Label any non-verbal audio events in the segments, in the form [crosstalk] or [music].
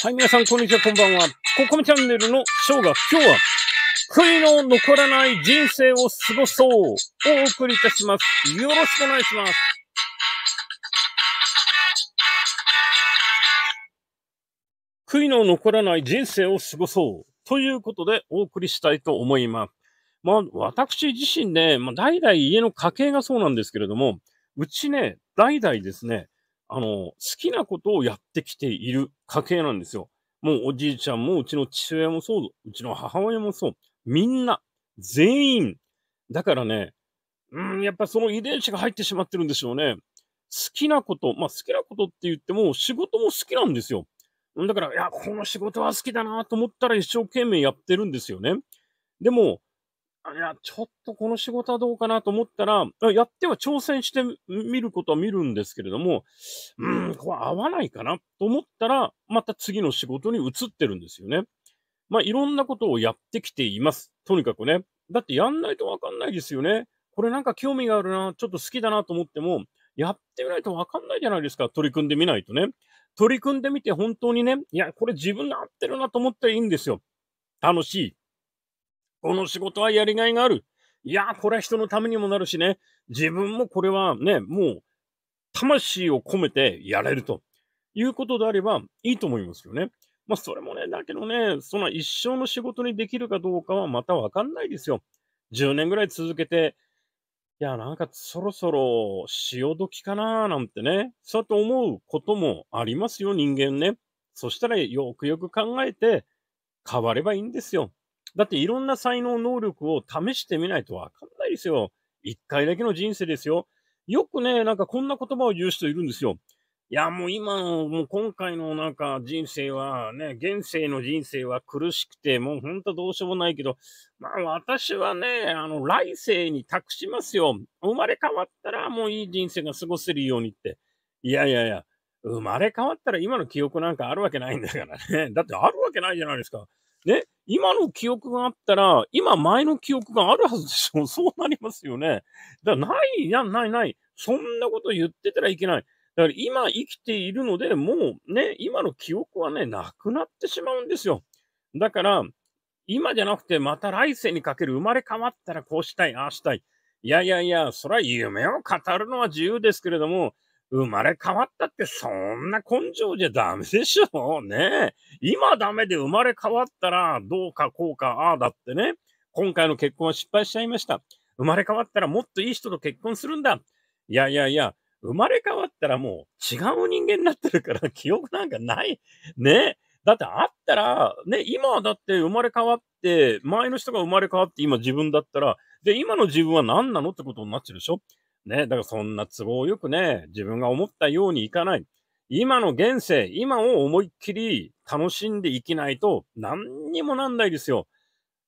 はい、皆さん、こんにちは、こんばんは。ココミチャンネルのショーが今日は、悔いの残らない人生を過ごそうお送りいたします。よろしくお願いします。悔いの残らない人生を過ごそうということでお送りしたいと思います。まあ、私自身ね、まあ、代々家の家系がそうなんですけれども、うちね、代々ですね、あの、好きなことをやってきている家系なんですよ。もうおじいちゃんもうちの父親もそう、うちの母親もそう。みんな、全員。だからね、うん、やっぱその遺伝子が入ってしまってるんでしょうね。好きなこと、まあ好きなことって言っても仕事も好きなんですよ。だから、いや、この仕事は好きだなと思ったら一生懸命やってるんですよね。でも、いや、ちょっとこの仕事はどうかなと思ったら、やっては挑戦してみることは見るんですけれども、うん、これ合わないかなと思ったら、また次の仕事に移ってるんですよね。まあ、いろんなことをやってきています。とにかくね。だってやんないとわかんないですよね。これなんか興味があるな、ちょっと好きだなと思っても、やってみないとわかんないじゃないですか。取り組んでみないとね。取り組んでみて本当にね、いや、これ自分で合ってるなと思ったらいいんですよ。楽しい。この仕事はやりがいがある。いやこれは人のためにもなるしね。自分もこれはね、もう、魂を込めてやれるということであればいいと思いますよね。まあ、それもね、だけどね、その一生の仕事にできるかどうかはまたわかんないですよ。10年ぐらい続けて、いや、なんかそろそろ潮時かなーなんてね、そうやって思うこともありますよ、人間ね。そしたらよくよく考えて変わればいいんですよ。だっていろんな才能、能力を試してみないとわかんないですよ。一回だけの人生ですよ。よくね、なんかこんな言葉を言う人いるんですよ。いや、もう今の、もう今回のなんか人生はね、現世の人生は苦しくて、もうほんとどうしようもないけど、まあ私はね、あの、来世に託しますよ。生まれ変わったらもういい人生が過ごせるようにって。いやいやいや、生まれ変わったら今の記憶なんかあるわけないんだからね。だってあるわけないじゃないですか。ね。今の記憶があったら、今前の記憶があるはずでしょ [laughs] そうなりますよね。だからない、ない、ない、ない。そんなこと言ってたらいけない。だから今生きているので、もうね、今の記憶はね、なくなってしまうんですよ。だから、今じゃなくて、また来世にかける生まれ変わったらこうしたい、ああしたい。いやいやいや、それは夢を語るのは自由ですけれども、生まれ変わったってそんな根性じゃダメでしょ [laughs] ね今ダメで生まれ変わったらどうかこうかああだってね。今回の結婚は失敗しちゃいました。生まれ変わったらもっといい人と結婚するんだ。いやいやいや、生まれ変わったらもう違う人間になってるから [laughs] 記憶なんかない。ねだってあったら、ね、今はだって生まれ変わって、前の人が生まれ変わって今自分だったら、で、今の自分は何なのってことになっちゃうでしょね、だからそんな都合よくね、自分が思ったようにいかない。今の現世、今を思いっきり楽しんでいきないと何にもなんないですよ。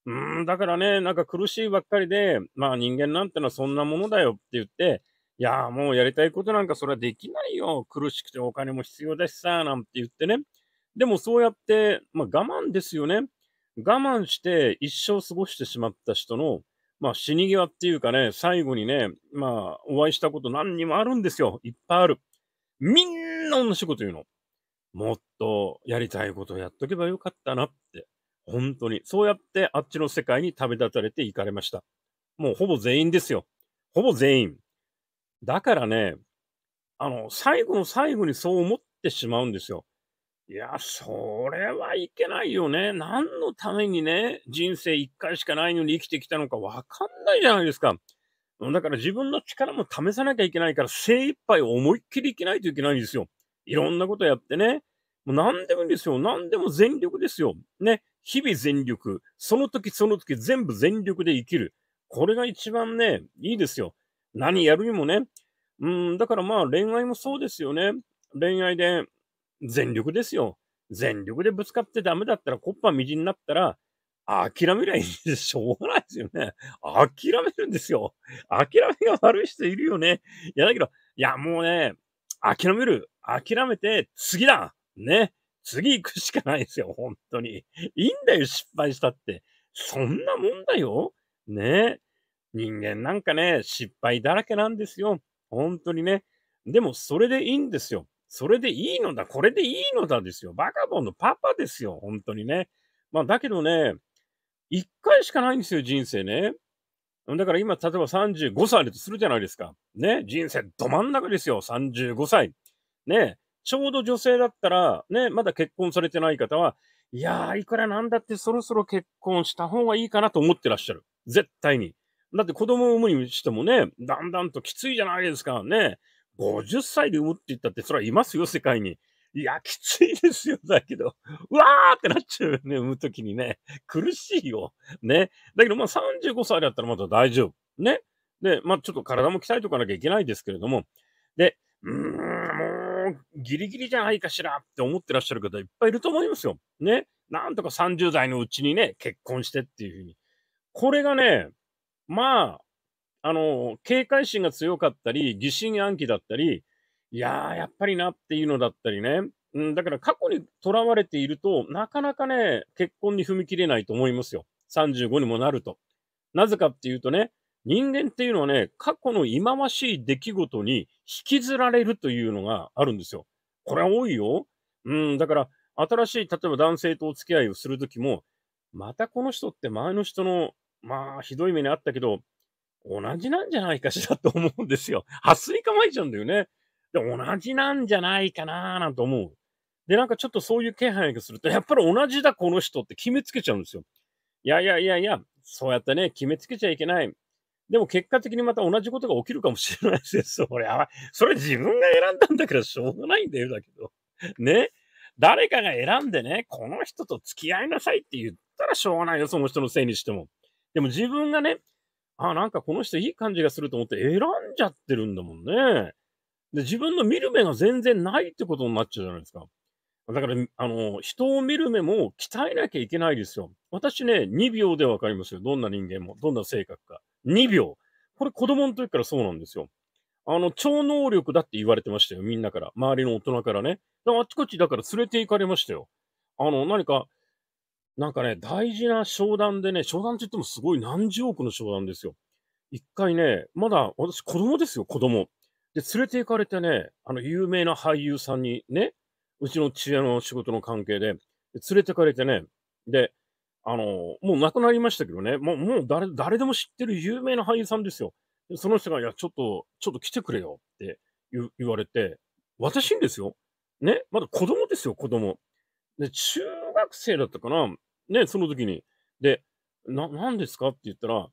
うん、だからね、なんか苦しいばっかりで、まあ人間なんてのはそんなものだよって言って、いやもうやりたいことなんかそれはできないよ。苦しくてお金も必要だしさ、なんて言ってね。でもそうやって、まあ我慢ですよね。我慢して一生過ごしてしまった人のまあ、死に際っていうかね、最後にね、まあ、お会いしたこと何にもあるんですよ。いっぱいある。みんな同じこと言うの。もっとやりたいことをやっとけばよかったなって。本当に。そうやってあっちの世界に旅立たれて行かれました。もうほぼ全員ですよ。ほぼ全員。だからね、あの、最後の最後にそう思ってしまうんですよ。いや、それはいけないよね。何のためにね、人生一回しかないのに生きてきたのかわかんないじゃないですか。だから自分の力も試さなきゃいけないから、精一杯思いっきり生きないといけないんですよ。いろんなことやってね。もう何でもいいんですよ。何でも全力ですよ。ね。日々全力。その時その時全部全力で生きる。これが一番ね、いいですよ。何やるにもね。うん、だからまあ恋愛もそうですよね。恋愛で、全力ですよ。全力でぶつかってダメだったら、コッパみじんになったら、諦めりゃいいんです。しょうがないですよね。諦めるんですよ。諦めが悪い人いるよね。いや、だけど、いや、もうね、諦める。諦めて、次だね。次行くしかないですよ。本当に。いいんだよ、失敗したって。そんなもんだよ。ね。人間なんかね、失敗だらけなんですよ。本当にね。でも、それでいいんですよ。それでいいのだ、これでいいのだですよ。バカボンのパパですよ、本当にね。まあ、だけどね、一回しかないんですよ、人生ね。だから今、例えば35歳だとするじゃないですか。ね、人生ど真ん中ですよ、35歳。ね、ちょうど女性だったら、ね、まだ結婚されてない方は、いやー、いくらなんだってそろそろ結婚した方がいいかなと思ってらっしゃる。絶対に。だって子供を産むにしてもね、だんだんときついじゃないですか。ね。50歳で産むって言ったって、それはいますよ、世界に。いや、きついですよ、だけど。うわーってなっちゃうよね、産むときにね。苦しいよ。ね。だけど、まあ35歳だったらまだ大丈夫。ね。で、まあちょっと体も鍛えておかなきゃいけないですけれども。で、うーん、もう、ギリギリじゃないかしらって思ってらっしゃる方いっぱいいると思いますよ。ね。なんとか30代のうちにね、結婚してっていうふうに。これがね、まあ、あの、警戒心が強かったり、疑心暗鬼だったり、いやー、やっぱりなっていうのだったりね。うん、だから過去に囚われていると、なかなかね、結婚に踏み切れないと思いますよ。35にもなると。なぜかっていうとね、人間っていうのはね、過去の忌まわしい出来事に引きずられるというのがあるんですよ。これは多いよ。うん、だから、新しい、例えば男性とお付き合いをするときも、またこの人って前の人の、まあ、ひどい目にあったけど、同じなんじゃないかしらと思うんですよ。は水すり構えちゃうんだよね。で、同じなんじゃないかなーなんて思う。で、なんかちょっとそういう気配がすると、やっぱり同じだ、この人って決めつけちゃうんですよ。いやいやいやいや、そうやってね、決めつけちゃいけない。でも結果的にまた同じことが起きるかもしれないですよ。そ [laughs] れ、あそれ自分が選んだんだからしょうがないんだよ、だけど。ね。誰かが選んでね、この人と付き合いなさいって言ったらしょうがないよ、その人のせいにしても。でも自分がね、あ、なんかこの人いい感じがすると思って選んじゃってるんだもんね。で、自分の見る目が全然ないってことになっちゃうじゃないですか。だから、あの、人を見る目も鍛えなきゃいけないですよ。私ね、2秒でわかりますよ。どんな人間も、どんな性格か。2秒。これ子供の時からそうなんですよ。あの、超能力だって言われてましたよ。みんなから。周りの大人からね。あっちこっちだから連れて行かれましたよ。あの、何か、なんかね、大事な商談でね、商談って言ってもすごい何十億の商談ですよ。一回ね、まだ私子供ですよ、子供。で、連れて行かれてね、あの、有名な俳優さんにね、うちの父親の仕事の関係で、で連れてかれてね、で、あの、もう亡くなりましたけどね、もう、もう誰、誰でも知ってる有名な俳優さんですよ。でその人が、いや、ちょっと、ちょっと来てくれよって言言われて、私んですよ。ね、まだ子供ですよ、子供。で、中学生だったかなね、その時に。で、な、何ですかって言ったら、あ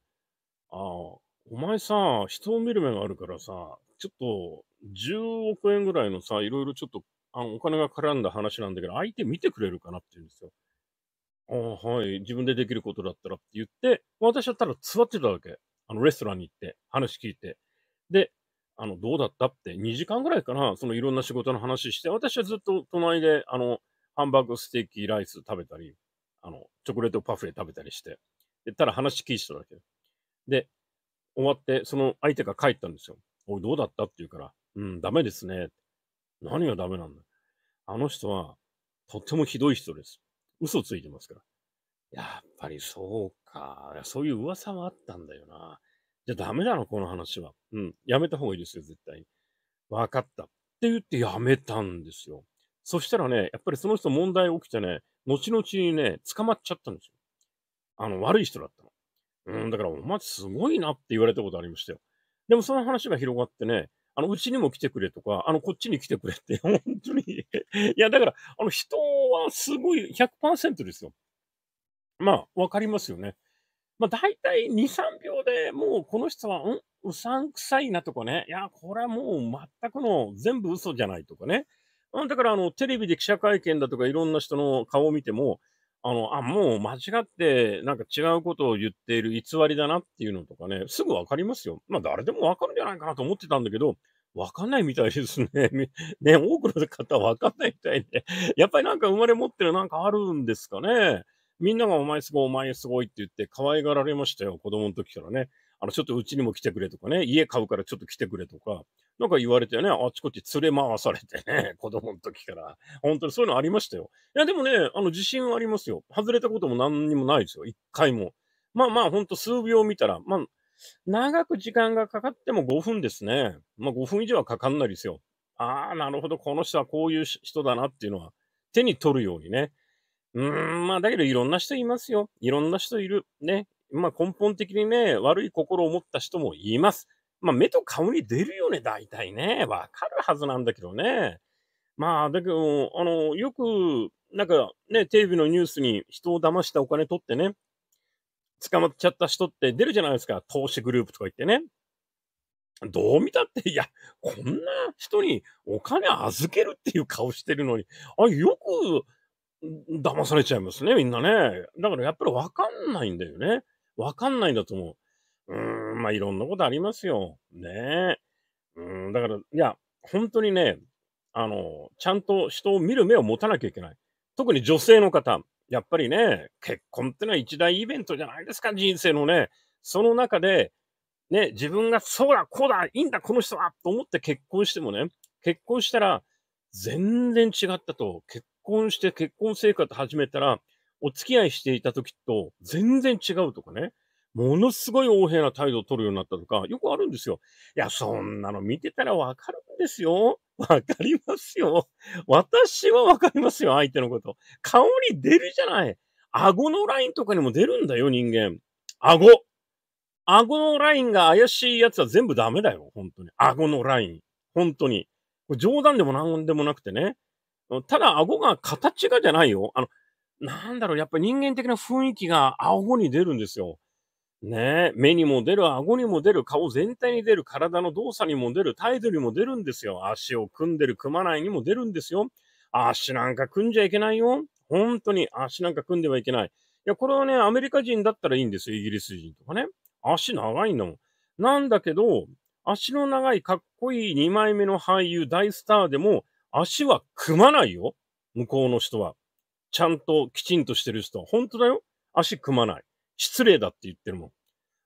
あ、お前さ、人を見る目があるからさ、ちょっと、10億円ぐらいのさ、いろいろちょっと、あの、お金が絡んだ話なんだけど、相手見てくれるかなって言うんですよ。ああ、はい、自分でできることだったらって言って、私はただ座ってたわけ。あの、レストランに行って、話聞いて。で、あの、どうだったって、2時間ぐらいかな、そのいろんな仕事の話して、私はずっと隣で、あの、ハンバーグステーキライス食べたり、あの、チョコレートパフェ食べたりして。で、ただ話聞いてただけ。で、終わって、その相手が帰ったんですよ。おい、どうだったって言うから、うん、ダメですね。何がダメなんだあの人は、とってもひどい人です。嘘ついてますから。やっぱりそうか。そういう噂はあったんだよな。じゃあダメなのこの話は。うん。やめた方がいいですよ、絶対に。わかった。って言ってやめたんですよ。そしたらね、やっぱりその人問題起きてね、後々にね、捕まっちゃったんですよ。あの、悪い人だったの。うん、だから、お前すごいなって言われたことありましたよ。でもその話が広がってね、あの、うちにも来てくれとか、あの、こっちに来てくれって、[laughs] 本当にいや、だから、あの、人はすごい100%ですよ。まあ、わかりますよね。まあ、大体2、3秒でもうこの人は、んうさんくさいなとかね。いや、これはもう全くの全部嘘じゃないとかね。あだからあの、テレビで記者会見だとかいろんな人の顔を見ても、あの、あ、もう間違って、なんか違うことを言っている偽りだなっていうのとかね、すぐわかりますよ。まあ、誰でもわかるんじゃないかなと思ってたんだけど、わかんないみたいですね。[laughs] ね、多くの方はわかんないみたいで、やっぱりなんか生まれ持ってるなんかあるんですかね。みんながお前すごい、お前すごいって言って可愛がられましたよ、子供の時からね。あの、ちょっとうちにも来てくれとかね、家買うからちょっと来てくれとか、なんか言われてね、あっちこっち連れ回されてね、[laughs] 子供の時から。本当にそういうのありましたよ。いや、でもね、あの、自信はありますよ。外れたことも何にもないですよ。一回も。まあまあ、ほんと数秒見たら、まあ、長く時間がかかっても5分ですね。まあ5分以上はかかんないですよ。ああ、なるほど、この人はこういう人だなっていうのは、手に取るようにね。うーん、まあだけどいろんな人いますよ。いろんな人いる。ね。まあ、根本的にね、悪い心を持った人もいます。まあ、目と顔に出るよね、大体ね。わかるはずなんだけどね。まあ、だけど、あの、よく、なんかね、テレビのニュースに人を騙したお金取ってね、捕まっちゃった人って出るじゃないですか。投資グループとか言ってね。どう見たって、いや、こんな人にお金預けるっていう顔してるのに、あ、よく騙されちゃいますね、みんなね。だからやっぱりわかんないんだよね。わかんないんだと思う。うーん、まあいろんなことありますよ。ねえ。うん、だから、いや、本当にね、あの、ちゃんと人を見る目を持たなきゃいけない。特に女性の方。やっぱりね、結婚ってのは一大イベントじゃないですか、人生のね。その中で、ね、自分がそうだ、こうだ、いいんだ、この人はと思って結婚してもね、結婚したら全然違ったと、結婚して結婚生活始めたら、お付き合いしていた時と全然違うとかね。ものすごい横柄な態度を取るようになったとか、よくあるんですよ。いや、そんなの見てたらわかるんですよ。わかりますよ。私はわかりますよ、相手のこと。顔に出るじゃない。顎のラインとかにも出るんだよ、人間。顎。顎のラインが怪しいやつは全部ダメだよ、本当に。顎のライン。本当に。冗談でも何でもなくてね。ただ、顎が形がじゃないよ。あの、なんだろう、やっぱり人間的な雰囲気が顎に出るんですよ。ね目にも出る、顎にも出る、顔全体に出る、体の動作にも出る、態度にも出るんですよ。足を組んでる、組まないにも出るんですよ。足なんか組んじゃいけないよ。本当に足なんか組んではいけない。いや、これはね、アメリカ人だったらいいんですよ。イギリス人とかね。足長いの。なんだけど、足の長いかっこいい2枚目の俳優、大スターでも、足は組まないよ。向こうの人は。ちゃんときちんとしてる人は、本当だよ。足組まない。失礼だって言ってるも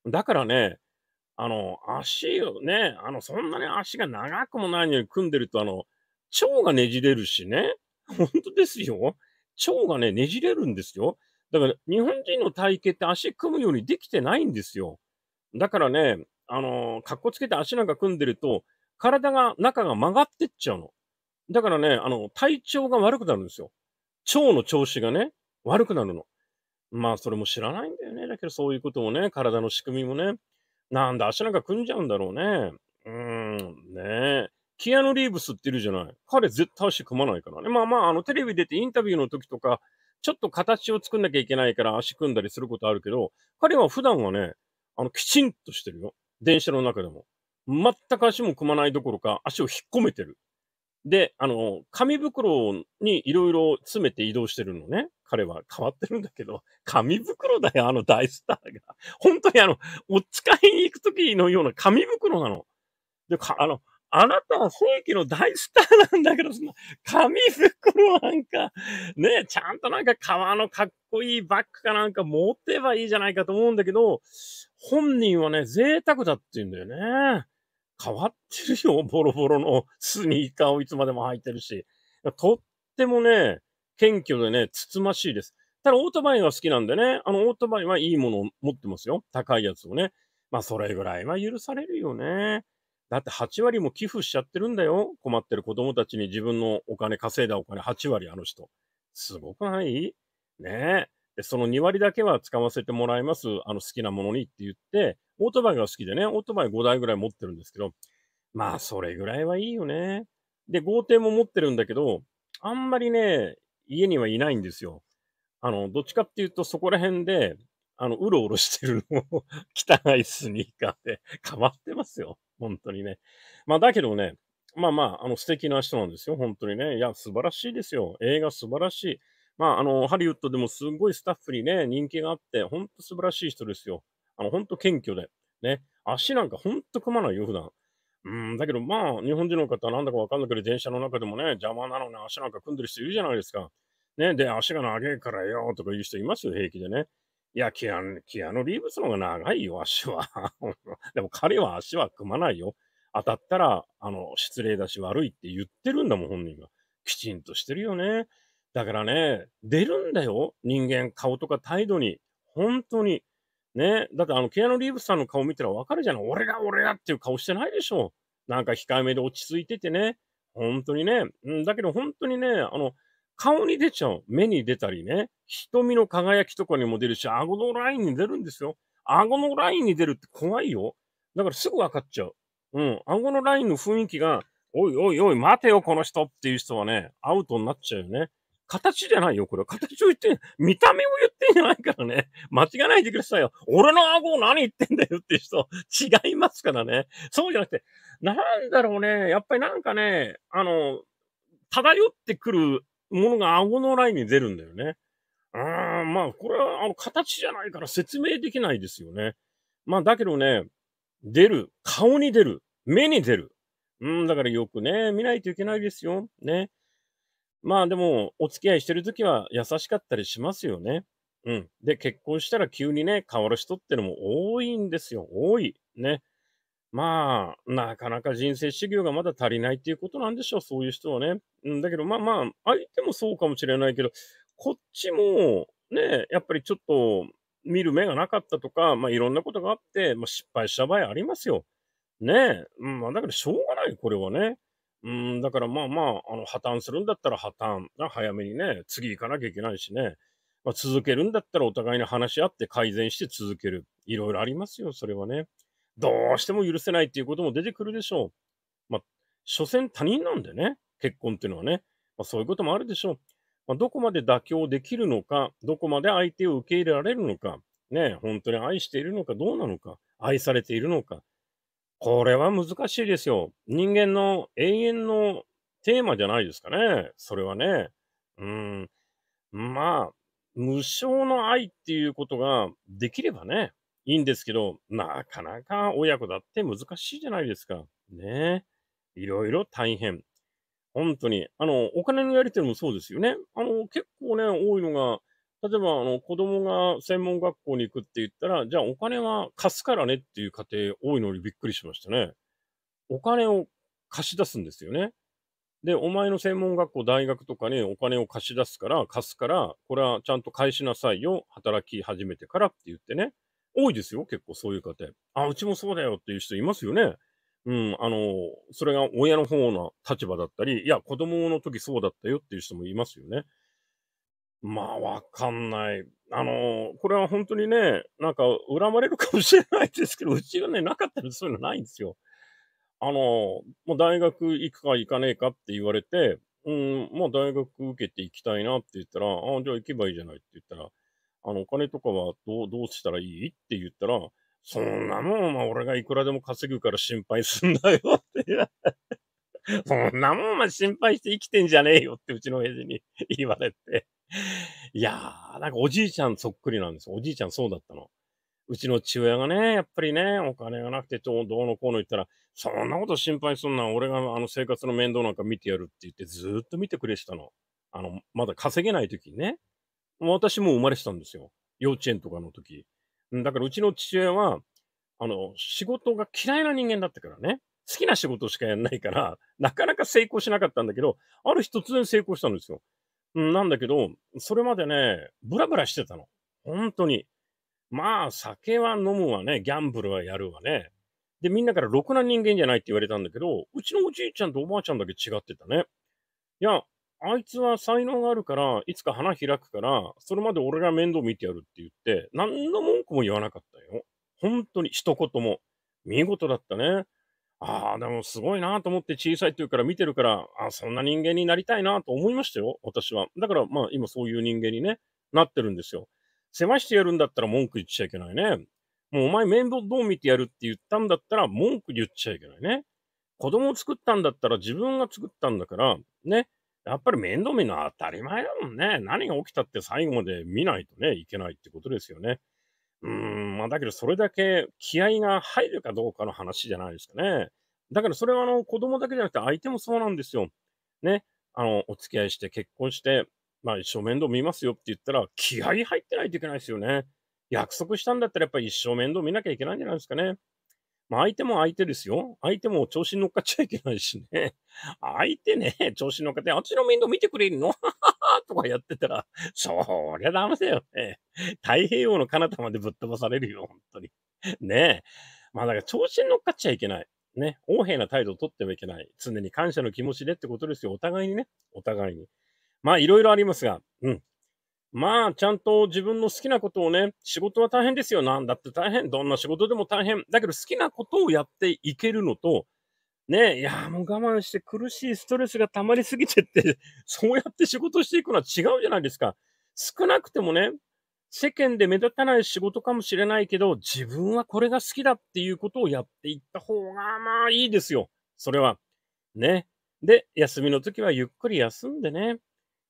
ん。だからね、あの、足をね、あの、そんなに足が長くもないのに組んでると、あの、腸がねじれるしね。本当ですよ。腸がね、ねじれるんですよ。だから、日本人の体型って足組むようにできてないんですよ。だからね、あの、かっこつけて足なんか組んでると、体が、中が曲がってっちゃうの。だからね、あの、体調が悪くなるんですよ。腸の調子がね、悪くなるの。まあ、それも知らないんだよね。だけど、そういうこともね、体の仕組みもね、なんだ、足なんか組んじゃうんだろうね。うーん、ねえ。キアヌ・リーブスっているじゃない。彼絶対足組まないからね。まあまあ、あの、テレビ出てインタビューの時とか、ちょっと形を作んなきゃいけないから足組んだりすることあるけど、彼は普段はね、あの、きちんとしてるよ。電車の中でも。全く足も組まないどころか、足を引っ込めてる。で、あの、紙袋にいろいろ詰めて移動してるのね。彼は変わってるんだけど、紙袋だよ、あの大スターが。本当にあの、お使いに行くときのような紙袋なの。で、か、あの、あなたは正規の大スターなんだけど、その紙袋なんか、ね、ちゃんとなんか革のかっこいいバッグかなんか持ってばいいじゃないかと思うんだけど、本人はね、贅沢だって言うんだよね。変わってるよ、[laughs] ボロボロのスニーカーをいつまでも履いてるし。とってもね、謙虚でね、つつましいです。ただ、オートバイが好きなんでね、あの、オートバイはいいものを持ってますよ。高いやつをね。まあ、それぐらいは許されるよね。だって8割も寄付しちゃってるんだよ。困ってる子供たちに自分のお金、稼いだお金8割、あの人。すごくないねえ。で、その2割だけは使わせてもらいます。あの、好きなものにって言って、オートバイが好きでね、オートバイ5台ぐらい持ってるんですけど、まあ、それぐらいはいいよね。で、豪邸も持ってるんだけど、あんまりね、家にはいないんですよ。あの、どっちかっていうと、そこら辺で、あの、うろうろしてるのを [laughs] 汚いスニーカーで変わってますよ。本当にね。まあ、だけどね、まあまあ、あの、素敵な人なんですよ。本当にね。いや、素晴らしいですよ。映画素晴らしい。まあ、あの、ハリウッドでもすごいスタッフにね、人気があって、ほんと素晴らしい人ですよ。あの、ほんと謙虚で。ね。足なんかほんと組まないよ、普段。うん、だけどまあ、日本人の方はなんだかわかんないけど、電車の中でもね、邪魔なのに足なんか組んでる人いるじゃないですか。ね、で、足が長いからよ、とか言う人いますよ、平気でね。いや、キアキアノ・リーブスの方が長いよ、足は。[laughs] でも彼は足は組まないよ。当たったら、あの、失礼だし悪いって言ってるんだもん、本人が。きちんとしてるよね。だからね、出るんだよ。人間、顔とか態度に。本当に。ね。だってあの、ケアノ・リーブスさんの顔見たらわかるじゃない。俺が俺がっていう顔してないでしょ。なんか控えめで落ち着いててね。本当にね。うん、だけど本当にね、あの、顔に出ちゃう。目に出たりね。瞳の輝きとかにも出るし、顎のラインに出るんですよ。顎のラインに出るって怖いよ。だからすぐ分かっちゃう。うん。顎のラインの雰囲気が、おいおいおい、待てよ、この人っていう人はね、アウトになっちゃうよね。形じゃないよ、これ。形を言って見た目を言ってんじゃないからね。間違えないでくださいよ。俺の顎何言ってんだよって人、違いますからね。そうじゃなくて、なんだろうね。やっぱりなんかね、あの、漂ってくるものが顎のラインに出るんだよね。うん、まあ、これは、あの、形じゃないから説明できないですよね。まあ、だけどね、出る。顔に出る。目に出る。うん、だからよくね、見ないといけないですよ。ね。まあでも、お付き合いしてるときは優しかったりしますよね。うん。で、結婚したら急にね、変わる人ってのも多いんですよ。多い。ね。まあ、なかなか人生修行がまだ足りないっていうことなんでしょう、そういう人はね。うん、だけど、まあまあ、相手もそうかもしれないけど、こっちも、ね、やっぱりちょっと見る目がなかったとか、まあいろんなことがあって、まあ失敗した場合ありますよ。ねえ。うん、だからしょうがない、これはね。うん、だからまあまあ、あの、破綻するんだったら破綻。早めにね、次行かなきゃいけないしね。まあ、続けるんだったらお互いに話し合って改善して続ける。いろいろありますよ、それはね。どうしても許せないっていうことも出てくるでしょう。まあ、所詮他人なんでね、結婚っていうのはね。まあ、そういうこともあるでしょう。まあ、どこまで妥協できるのか、どこまで相手を受け入れられるのか、ね、本当に愛しているのかどうなのか、愛されているのか、これは難しいですよ。人間の永遠のテーマじゃないですかね。それはね。うん。まあ、無償の愛っていうことができればね、いいんですけど、なかなか親子だって難しいじゃないですか。ねいろいろ大変。本当に。あの、お金のやり取りもそうですよね。あの、結構ね、多いのが、例えば、あの、子供が専門学校に行くって言ったら、じゃあお金は貸すからねっていう家庭多いのにびっくりしましたね。お金を貸し出すんですよね。で、お前の専門学校、大学とかにお金を貸し出すから、貸すから、これはちゃんと返しなさいよ、働き始めてからって言ってね。多いですよ、結構そういう家庭。あ、うちもそうだよっていう人いますよね。うん、あの、それが親の方の立場だったり、いや、子供の時そうだったよっていう人もいますよね。まあ、わかんない。あのこれは本当にね、なんか恨まれるかもしれないですけど、[laughs] うちはね、なかったらそういうのないんですよ。あのもう大学行くか行かねえかって言われて、うん、まあ大学受けて行きたいなって言ったら、ああ、じゃあ行けばいいじゃないって言ったら、あの、お金とかはどう、どうしたらいいって言ったら、そんなもん、まあ俺がいくらでも稼ぐから心配すんだよって [laughs] そんなもんま心配して生きてんじゃねえよってうちの親父に [laughs] 言われて。いやー、なんかおじいちゃんそっくりなんですよ。おじいちゃんそうだったの。うちの父親がね、やっぱりね、お金がなくてどうのこうの言ったら、そんなこと心配すんな、俺があの生活の面倒なんか見てやるって言ってずっと見てくれてたの。あの、まだ稼げない時にね。もう私も生まれてたんですよ。幼稚園とかの時。だからうちの父親は、あの、仕事が嫌いな人間だったからね。好きな仕事しかやんないから、[laughs] なかなか成功しなかったんだけど、ある日突然成功したんですよ。うん、なんだけど、それまでね、ブラブラしてたの。本当に。まあ、酒は飲むわね、ギャンブルはやるわね。で、みんなからろくな人間じゃないって言われたんだけど、うちのおじいちゃんとおばあちゃんだけ違ってたね。いや、あいつは才能があるから、いつか花開くから、それまで俺が面倒見てやるって言って、何の文句も言わなかったよ。本当に一言も。見事だったね。ああ、でもすごいなと思って小さい時から見てるから、あそんな人間になりたいなと思いましたよ、私は。だからまあ今そういう人間にね、なってるんですよ。狭してやるんだったら文句言っちゃいけないね。もうお前面倒どう見てやるって言ったんだったら文句言っちゃいけないね。子供を作ったんだったら自分が作ったんだから、ね。やっぱり面倒見るのは当たり前だもんね。何が起きたって最後まで見ないとね、いけないってことですよね。うん、まあだけどそれだけ気合が入るかどうかの話じゃないですかね。だからそれはあの子供だけじゃなくて相手もそうなんですよ。ね。あの、お付き合いして結婚して、まあ一生面倒見ますよって言ったら気合入ってないといけないですよね。約束したんだったらやっぱり一生面倒見なきゃいけないんじゃないですかね。まあ相手も相手ですよ。相手も調子に乗っかっちゃいけないしね。相手ね、調子に乗っかって、あっちの面倒見てくれるのとかやってたら、[laughs] そりゃダメだよね。太平洋の彼方までぶっ飛ばされるよ、本当に。ねえ。まあだから調子に乗っかっちゃいけない。ね。横柄な態度をとってはいけない。常に感謝の気持ちでってことですよ。お互いにね。お互いに。まあいろいろありますが、うん。まあ、ちゃんと自分の好きなことをね、仕事は大変ですよ。なんだって大変。どんな仕事でも大変。だけど好きなことをやっていけるのと、ねえ、いや、もう我慢して苦しいストレスが溜まりすぎてって、[laughs] そうやって仕事していくのは違うじゃないですか。少なくてもね、世間で目立たない仕事かもしれないけど、自分はこれが好きだっていうことをやっていった方が、まあいいですよ。それは。ね。で、休みの時はゆっくり休んでね。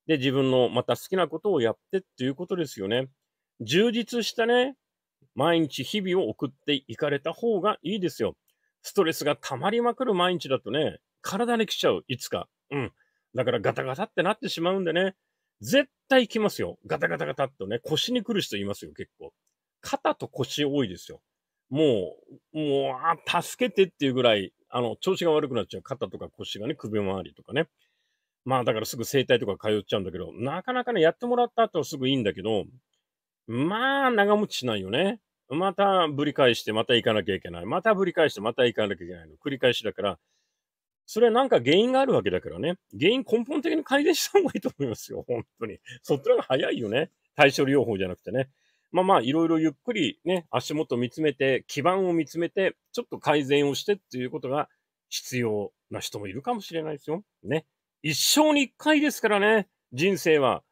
で、自分のまた好きなことをやってっていうことですよね。充実したね、毎日日々を送っていかれた方がいいですよ。ストレスが溜まりまくる毎日だとね、体に来ちゃう、いつか。うん。だからガタガタってなってしまうんでね、絶対来ますよ。ガタガタガタっとね、腰に来る人いますよ、結構。肩と腰多いですよ。もう、もう、あ、助けてっていうぐらい、あの、調子が悪くなっちゃう。肩とか腰がね、首回りとかね。まあだからすぐ整体とか通っちゃうんだけど、なかなかね、やってもらった後はすぐいいんだけど、まあ長持ちしないよね。またぶり返して、また行かなきゃいけない。またぶり返して、また行かなきゃいけないの。繰り返しだから、それはなんか原因があるわけだからね。原因根本的に改善した方がいいと思いますよ。本当に。そっちの方が早いよね。対処療法じゃなくてね。まあまあ、いろいろゆっくりね、足元見つめて、基盤を見つめて、ちょっと改善をしてっていうことが必要な人もいるかもしれないですよ。ね。一生に一回ですからね、人生は。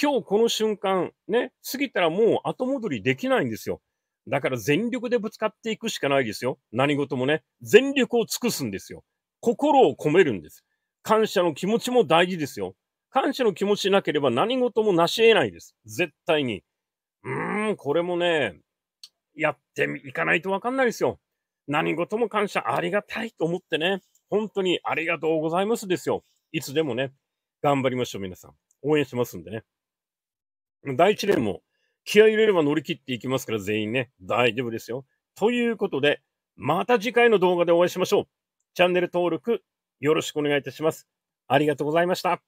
今日この瞬間、ね、過ぎたらもう後戻りできないんですよ。だから全力でぶつかっていくしかないですよ。何事もね。全力を尽くすんですよ。心を込めるんです。感謝の気持ちも大事ですよ。感謝の気持ちなければ何事も成し得ないです。絶対に。うーん、これもね、やっていかないとわかんないですよ。何事も感謝、ありがたいと思ってね。本当にありがとうございますですよ。いつでもね、頑張りましょう、皆さん。応援しますんでね。第一例も気合入れれば乗り切っていきますから、全員ね、大丈夫ですよ。ということで、また次回の動画でお会いしましょう。チャンネル登録よろしくお願いいたします。ありがとうございました。